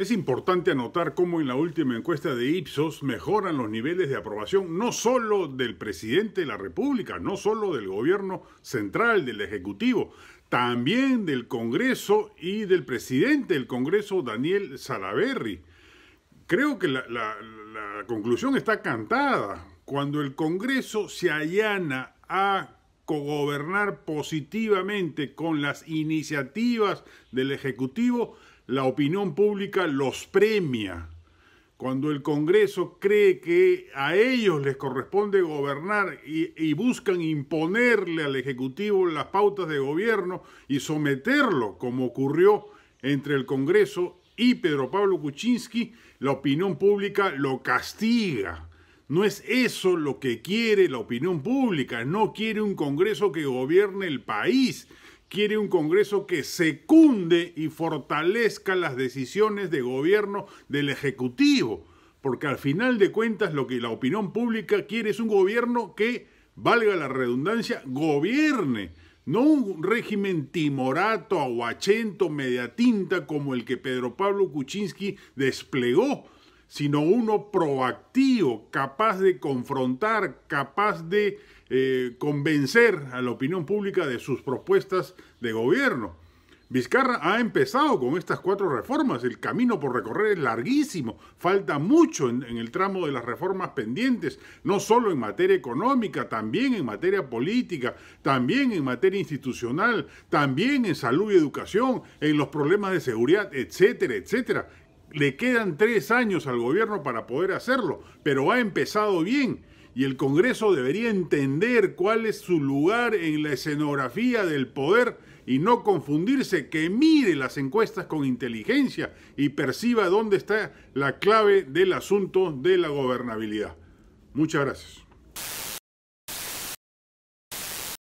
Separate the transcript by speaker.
Speaker 1: Es importante anotar cómo en la última encuesta de Ipsos mejoran los niveles de aprobación no solo del presidente de la República, no solo del gobierno central, del Ejecutivo, también del Congreso y del presidente del Congreso, Daniel Salaverry. Creo que la, la conclusión está cantada. Cuando el Congreso se allana a gobernar positivamente con las iniciativas del Ejecutivo, la opinión pública los premia. Cuando el Congreso cree que a ellos les corresponde gobernar y, buscan imponerle al Ejecutivo las pautas de gobierno y someterlo, como ocurrió entre el Congreso y Pedro Pablo Kuczynski, la opinión pública lo castiga. No es eso lo que quiere la opinión pública, no quiere un Congreso que gobierne el país, quiere un Congreso que secunde y fortalezca las decisiones de gobierno del Ejecutivo, porque al final de cuentas lo que la opinión pública quiere es un gobierno que, valga la redundancia, gobierne, no un régimen timorato, aguachento, mediatinta como el que Pedro Pablo Kuczynski desplegó sino uno proactivo, capaz de confrontar, capaz de eh, convencer a la opinión pública de sus propuestas de gobierno. Vizcarra ha empezado con estas cuatro reformas, el camino por recorrer es larguísimo, falta mucho en, en, el tramo de las reformas pendientes, no solo en materia económica, también en materia política, también en materia institucional, también en salud y educación, en los problemas de seguridad, etcétera, etcétera le quedan tres años al gobierno para poder hacerlo, pero ha empezado bien y el Congreso debería entender cuál es su lugar en la escenografía del poder y no confundirse, que mire las encuestas con inteligencia y perciba dónde está la clave del asunto de la gobernabilidad. Muchas gracias.